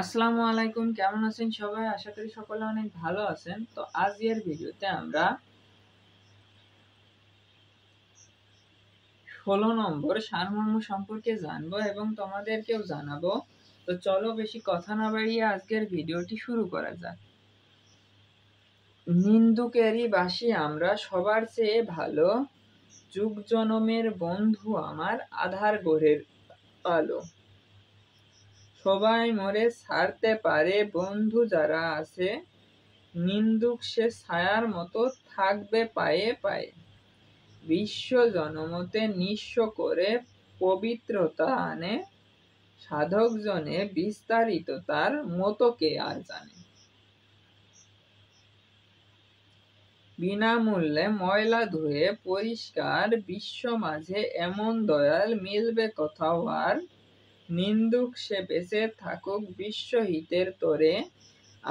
আসসালামু আলাইকুম কেমন আছেন সবাই আশা করি সকলে অনেক ভালো আছেন তো আজকের ভিডিওতে আমরা ষোলো নম্বর সারমর্ম সম্পর্কে জানবো এবং তোমাদেরকেও জানাবো তো চলো বেশি কথা না বাড়িয়ে আজকের ভিডিওটি শুরু করা যাক নিন্দুকেরই বাসী আমরা সবার চেয়ে ভালো যুগ জনমের বন্ধু আমার আধার গড়ের আলো সবাই মরে ছাড়তে পারে বন্ধু যারা আছে নিন্দুক সে ছায়ার মতো থাকবে পায়ে পায়ে বিশ্ব জনমতে নিঃস্ব করে পবিত্রতা আনে সাধকজনে বিস্তারিত তার মতো কে আর জানে বিনামূল্যে ময়লা ধুয়ে পরিষ্কার বিশ্ব মাঝে এমন দয়াল মিলবে কোথাও আর নিন্দুক সে বেঁচে থাকুক বিশ্বহিতের তরে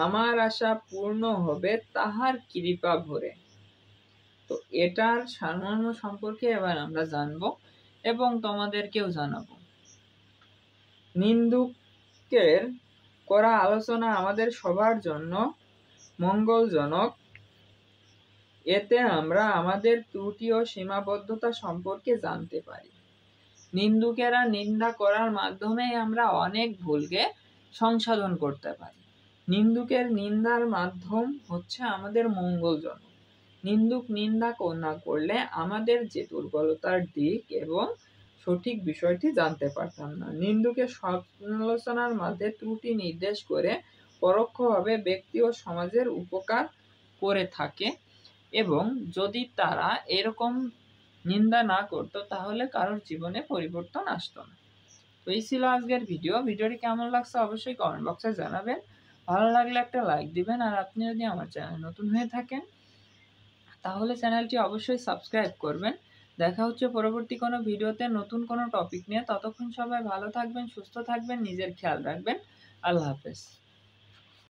আমার আশা পূর্ণ হবে তাহার কৃপা ভরে তো এটার সারমর্ম সম্পর্কে এবার আমরা জানব এবং তোমাদেরকেও জানাব নিন্দুকের করা আলোচনা আমাদের সবার জন্য মঙ্গলজনক এতে আমরা আমাদের ত্রুটি ও সীমাবদ্ধতা সম্পর্কে জানতে পারি নিন্দুকেরা নিন্দা করার মাধ্যমে আমরা অনেক ভুলকে সংশোধন করতে পারি নিন্দুকের নিন্দার মাধ্যম হচ্ছে আমাদের মঙ্গলজনক নিন্দুক নিন্দা না করলে আমাদের যে দুর্বলতার দিক এবং সঠিক বিষয়টি জানতে পারতাম না নিন্দুকে সমালোচনার মধ্যে ত্রুটি নির্দেশ করে পরোক্ষভাবে ব্যক্তি ও সমাজের উপকার করে থাকে এবং যদি তারা এরকম নিন্দা না করতো তাহলে কারোর জীবনে পরিবর্তন আসতো না তো এই ছিল আজকের ভিডিও ভিডিওটি কেমন লাগছে অবশ্যই কমেন্ট বক্সে জানাবেন ভালো লাগলে একটা লাইক দিবেন আর আপনি যদি আমার চ্যানেল নতুন হয়ে থাকেন তাহলে চ্যানেলটি অবশ্যই সাবস্ক্রাইব করবেন দেখা হচ্ছে পরবর্তী কোনো ভিডিওতে নতুন কোনো টপিক নিয়ে ততক্ষণ সবাই ভালো থাকবেন সুস্থ থাকবেন নিজের খেয়াল রাখবেন আল্লাহ হাফেজ